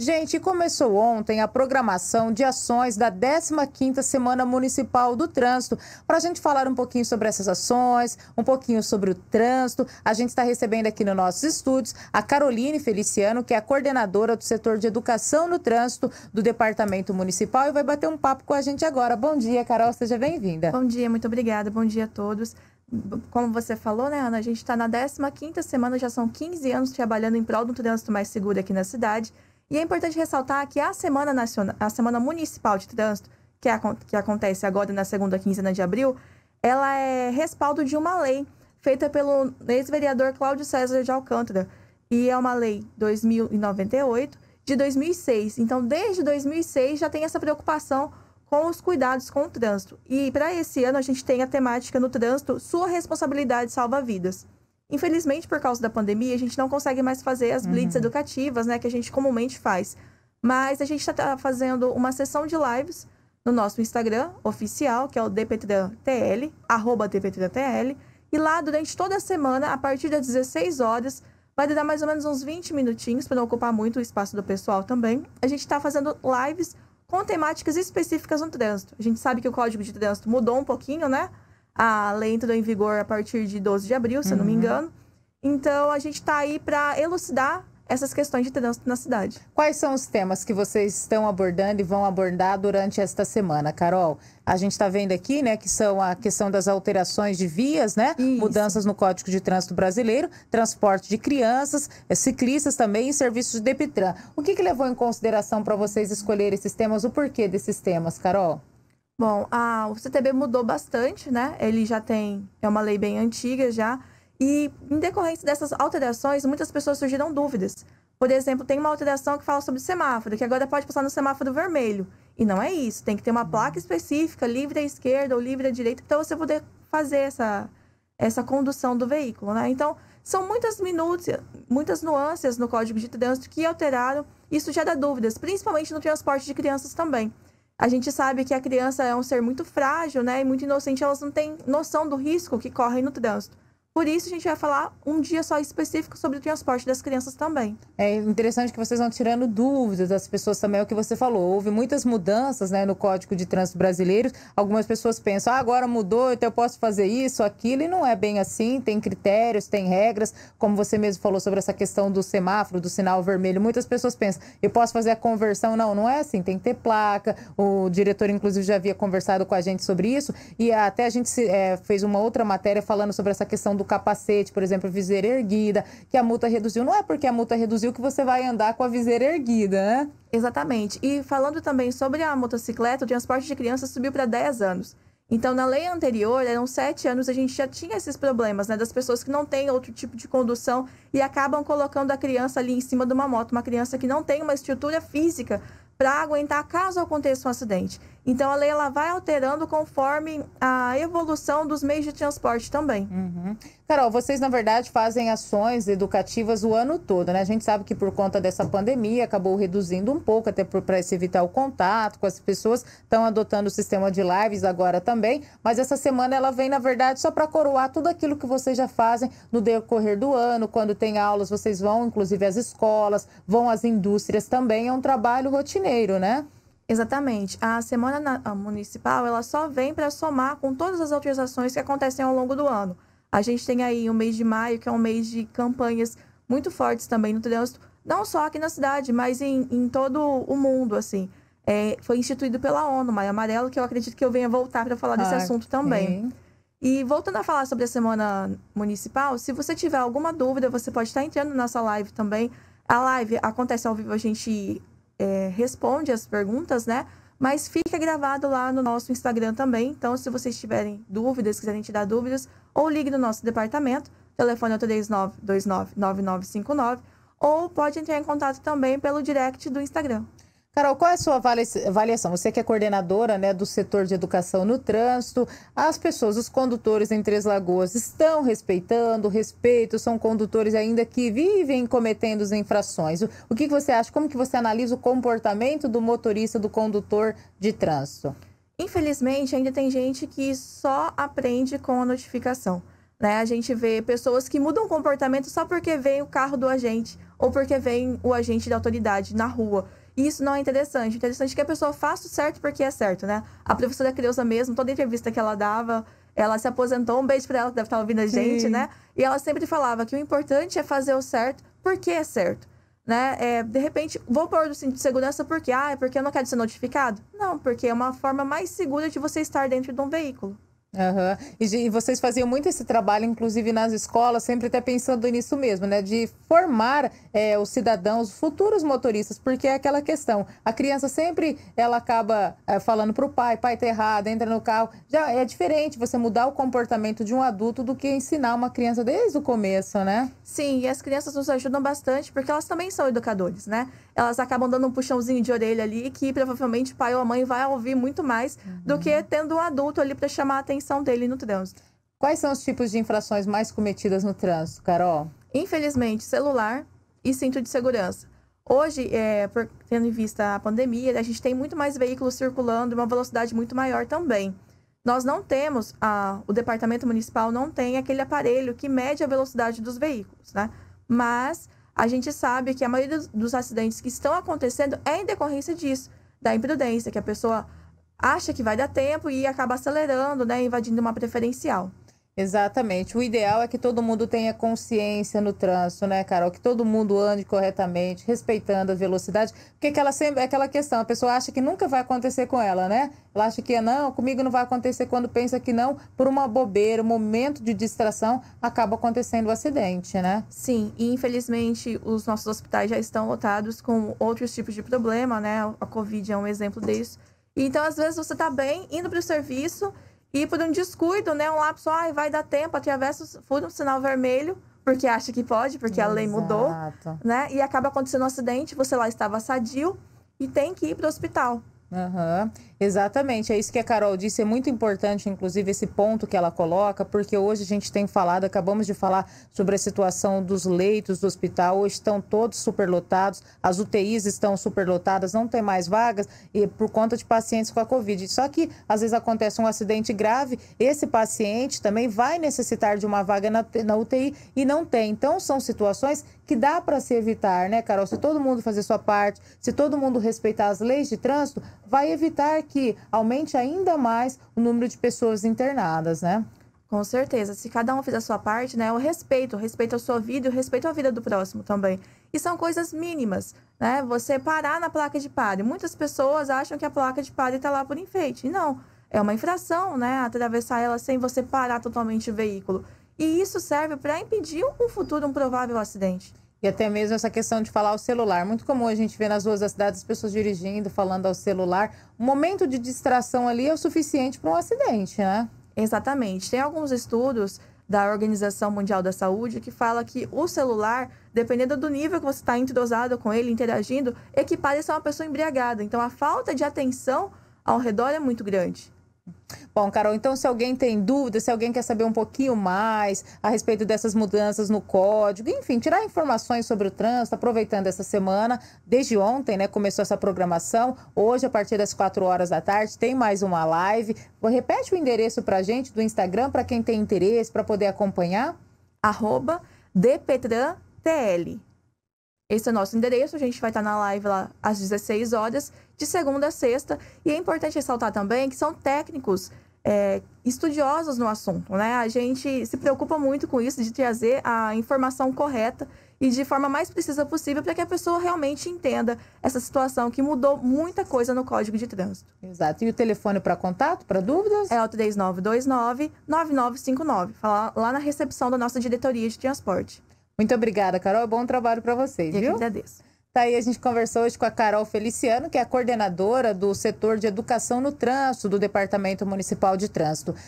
Gente, começou ontem a programação de ações da 15ª Semana Municipal do Trânsito. Para a gente falar um pouquinho sobre essas ações, um pouquinho sobre o trânsito, a gente está recebendo aqui nos nossos estúdios a Caroline Feliciano, que é a coordenadora do setor de educação no trânsito do Departamento Municipal e vai bater um papo com a gente agora. Bom dia, Carol, seja bem-vinda. Bom dia, muito obrigada. Bom dia a todos como você falou, né, Ana, a gente está na 15ª semana, já são 15 anos trabalhando em prol de um trânsito mais seguro aqui na cidade. E é importante ressaltar que a Semana, Nacional, a Semana Municipal de Trânsito, que, que acontece agora na segunda quinzena de abril, ela é respaldo de uma lei feita pelo ex-vereador Cláudio César de Alcântara. E é uma lei 2098 de 2006. Então, desde 2006 já tem essa preocupação com os cuidados com o trânsito. E para esse ano a gente tem a temática no trânsito, sua responsabilidade salva vidas. Infelizmente, por causa da pandemia, a gente não consegue mais fazer as blitz uhum. educativas, né, que a gente comumente faz. Mas a gente está tá fazendo uma sessão de lives no nosso Instagram oficial, que é o dptl, arroba dptl. E lá, durante toda a semana, a partir das 16 horas, vai dar mais ou menos uns 20 minutinhos, para não ocupar muito o espaço do pessoal também. A gente está fazendo lives com temáticas específicas no trânsito. A gente sabe que o código de trânsito mudou um pouquinho, né? A lei entrou em vigor a partir de 12 de abril, se uhum. eu não me uhum. engano. Então, a gente está aí para elucidar essas questões de trânsito na cidade. Quais são os temas que vocês estão abordando e vão abordar durante esta semana, Carol? A gente está vendo aqui, né, que são a questão das alterações de vias, né, Isso. mudanças no Código de Trânsito Brasileiro, transporte de crianças, eh, ciclistas também e serviços de Depitran. O que, que levou em consideração para vocês escolher esses temas? O porquê desses temas, Carol? Bom, a, o CTB mudou bastante, né? Ele já tem, é uma lei bem antiga já. E em decorrência dessas alterações, muitas pessoas surgiram dúvidas. Por exemplo, tem uma alteração que fala sobre semáforo, que agora pode passar no semáforo vermelho. E não é isso, tem que ter uma placa uhum. específica, livre à esquerda ou livre à direita, para você poder fazer essa, essa condução do veículo, né? Então, são muitas minúcias, muitas nuances no Código de Trânsito que alteraram. Isso já dá dúvidas, principalmente no transporte de crianças também. A gente sabe que a criança é um ser muito frágil, né? E muito inocente, elas não têm noção do risco que correm no trânsito. Por isso, a gente vai falar um dia só específico sobre o transporte das crianças também. É interessante que vocês vão tirando dúvidas das pessoas também, é o que você falou. Houve muitas mudanças né, no Código de Trânsito Brasileiro. Algumas pessoas pensam, ah, agora mudou, então eu posso fazer isso, aquilo, e não é bem assim. Tem critérios, tem regras, como você mesmo falou sobre essa questão do semáforo, do sinal vermelho. Muitas pessoas pensam, eu posso fazer a conversão. Não, não é assim, tem que ter placa. O diretor, inclusive, já havia conversado com a gente sobre isso, e até a gente é, fez uma outra matéria falando sobre essa questão do capacete, por exemplo, viseira erguida, que a multa reduziu. Não é porque a multa reduziu que você vai andar com a viseira erguida, né? Exatamente. E falando também sobre a motocicleta, o transporte de crianças subiu para 10 anos. Então, na lei anterior, eram sete anos, a gente já tinha esses problemas, né? Das pessoas que não têm outro tipo de condução e acabam colocando a criança ali em cima de uma moto, uma criança que não tem uma estrutura física para aguentar caso aconteça um acidente. Então a lei ela vai alterando conforme a evolução dos meios de transporte também. Uhum. Carol, vocês na verdade fazem ações educativas o ano todo, né? A gente sabe que por conta dessa pandemia acabou reduzindo um pouco, até para se evitar o contato com as pessoas, estão adotando o sistema de lives agora também. Mas essa semana ela vem na verdade só para coroar tudo aquilo que vocês já fazem no decorrer do ano, quando tem aulas, vocês vão inclusive às escolas, vão às indústrias também. É um trabalho rotineiro, né? Exatamente. A semana municipal ela só vem para somar com todas as outras ações que acontecem ao longo do ano. A gente tem aí o mês de maio, que é um mês de campanhas muito fortes também no trânsito, não só aqui na cidade, mas em, em todo o mundo, assim. É, foi instituído pela ONU, Maio Amarelo, que eu acredito que eu venha voltar para falar ah, desse assunto também. Sim. E voltando a falar sobre a Semana Municipal, se você tiver alguma dúvida, você pode estar entrando na nossa live também. A live acontece ao vivo, a gente é, responde as perguntas, né? Mas fica gravado lá no nosso Instagram também. Então, se vocês tiverem dúvidas, quiserem tirar dúvidas, ou ligue no nosso departamento, telefone é o 3929 9959, ou pode entrar em contato também pelo direct do Instagram. Carol, qual é a sua avaliação? Você que é coordenadora né, do setor de educação no trânsito, as pessoas, os condutores em Três Lagoas estão respeitando, respeito, são condutores ainda que vivem cometendo as infrações. O que você acha? Como que você analisa o comportamento do motorista, do condutor de trânsito? Infelizmente, ainda tem gente que só aprende com a notificação. Né? A gente vê pessoas que mudam o comportamento só porque vem o carro do agente ou porque vem o agente da autoridade na rua. E isso não é interessante. Interessante que a pessoa faça o certo porque é certo, né? A professora Creuza mesmo, toda entrevista que ela dava, ela se aposentou, um beijo para ela que deve estar ouvindo a gente, Sim. né? E ela sempre falava que o importante é fazer o certo porque é certo. Né? É, de repente, vou pôr o cinto de segurança porque, ah, é porque eu não quero ser notificado? Não, porque é uma forma mais segura de você estar dentro de um veículo. Uhum. E, e, vocês faziam muito esse trabalho, inclusive nas escolas, sempre até pensando nisso mesmo, né? De formar é, os cidadãos, os futuros motoristas, porque é aquela questão. A criança sempre ela acaba é, falando para o pai, pai tá errado, entra no carro. Já é diferente você mudar o comportamento de um adulto do que ensinar uma criança desde o começo, né? Sim, e as crianças nos ajudam bastante, porque elas também são educadores, né? Elas acabam dando um puxãozinho de orelha ali, que provavelmente o pai ou a mãe vai ouvir muito mais uhum. do que tendo um adulto ali para chamar a atenção dele no trânsito. Quais são os tipos de infrações mais cometidas no trânsito, Carol? Infelizmente, celular e cinto de segurança. Hoje, é, por, tendo em vista a pandemia, a gente tem muito mais veículos circulando uma velocidade muito maior também. Nós não temos, a, o departamento municipal não tem aquele aparelho que mede a velocidade dos veículos, né? Mas a gente sabe que a maioria dos acidentes que estão acontecendo é em decorrência disso, da imprudência, que a pessoa acha que vai dar tempo e acaba acelerando, né, invadindo uma preferencial. Exatamente. O ideal é que todo mundo tenha consciência no trânsito, né, Carol? Que todo mundo ande corretamente, respeitando a velocidade. Porque aquela, sempre, aquela questão, a pessoa acha que nunca vai acontecer com ela, né? Ela acha que não, comigo não vai acontecer quando pensa que não, por uma bobeira, um momento de distração, acaba acontecendo o um acidente, né? Sim, e infelizmente os nossos hospitais já estão lotados com outros tipos de problema, né? A Covid é um exemplo disso. Então, às vezes, você está bem, indo para o serviço e por um descuido, né? Um lapso, ah, vai dar tempo, atravessa, fura um sinal vermelho, porque acha que pode, porque Exato. a lei mudou, né? E acaba acontecendo um acidente, você lá estava sadio e tem que ir para o hospital. Uhum. Exatamente, é isso que a Carol disse, é muito importante, inclusive, esse ponto que ela coloca, porque hoje a gente tem falado, acabamos de falar sobre a situação dos leitos do hospital, hoje estão todos superlotados, as UTIs estão superlotadas, não tem mais vagas e por conta de pacientes com a Covid. Só que às vezes acontece um acidente grave, esse paciente também vai necessitar de uma vaga na, na UTI e não tem. Então, são situações que dá para se evitar, né, Carol? Se todo mundo fazer sua parte, se todo mundo respeitar as leis de trânsito, vai evitar que aumente ainda mais o número de pessoas internadas, né? Com certeza. Se cada um fizer a sua parte, né? O respeito, o respeito à sua vida e o respeito à vida do próximo também. E são coisas mínimas, né? Você parar na placa de pare. Muitas pessoas acham que a placa de pare está lá por enfeite. Não. É uma infração, né? Atravessar ela sem você parar totalmente o veículo. E isso serve para impedir um futuro, um provável acidente. E até mesmo essa questão de falar ao celular. Muito comum a gente ver nas ruas da cidade as pessoas dirigindo, falando ao celular. Um momento de distração ali é o suficiente para um acidente, né? Exatamente. Tem alguns estudos da Organização Mundial da Saúde que fala que o celular, dependendo do nível que você está entrosado com ele, interagindo, equipara isso a uma pessoa embriagada. Então, a falta de atenção ao redor é muito grande. Bom, Carol, então se alguém tem dúvida, se alguém quer saber um pouquinho mais a respeito dessas mudanças no código, enfim, tirar informações sobre o trânsito, aproveitando essa semana, desde ontem, né, começou essa programação. Hoje, a partir das 4 horas da tarde, tem mais uma live. Repete o endereço a gente do Instagram, para quem tem interesse, para poder acompanhar. Arroba DPTRANTL. Esse é o nosso endereço, a gente vai estar na live lá às 16 horas, de segunda a sexta. E é importante ressaltar também que são técnicos é, estudiosos no assunto, né? A gente se preocupa muito com isso, de trazer a informação correta e de forma mais precisa possível para que a pessoa realmente entenda essa situação que mudou muita coisa no Código de Trânsito. Exato. E o telefone para contato, para dúvidas? É o 3929-9959. Fala lá na recepção da nossa diretoria de transporte. Muito obrigada, Carol. Bom trabalho para vocês, Eu viu? agradeço. Tá aí, a gente conversou hoje com a Carol Feliciano, que é coordenadora do setor de educação no trânsito do Departamento Municipal de Trânsito.